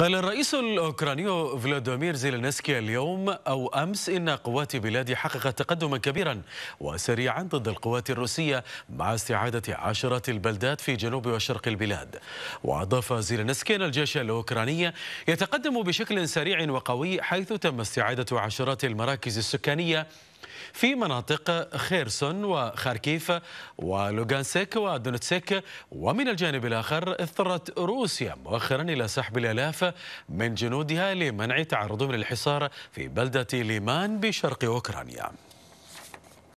قال الرئيس الأوكراني فلاديمير زيلينسكي اليوم أو أمس إن قوات بلادي حققت تقدما كبيرا وسريعا ضد القوات الروسية مع استعادة عشرة البلدات في جنوب وشرق البلاد وأضاف زيلينسكي أن الجيش الأوكراني يتقدم بشكل سريع وقوي حيث تم استعادة عشرات المراكز السكانية في مناطق خيرسون وخاركيف ولوغانسك ودونتسك ومن الجانب الآخر اضطرت روسيا مؤخرا إلى سحب الآلاف من جنودها لمنع تعرضهم للحصار في بلدة ليمان بشرق أوكرانيا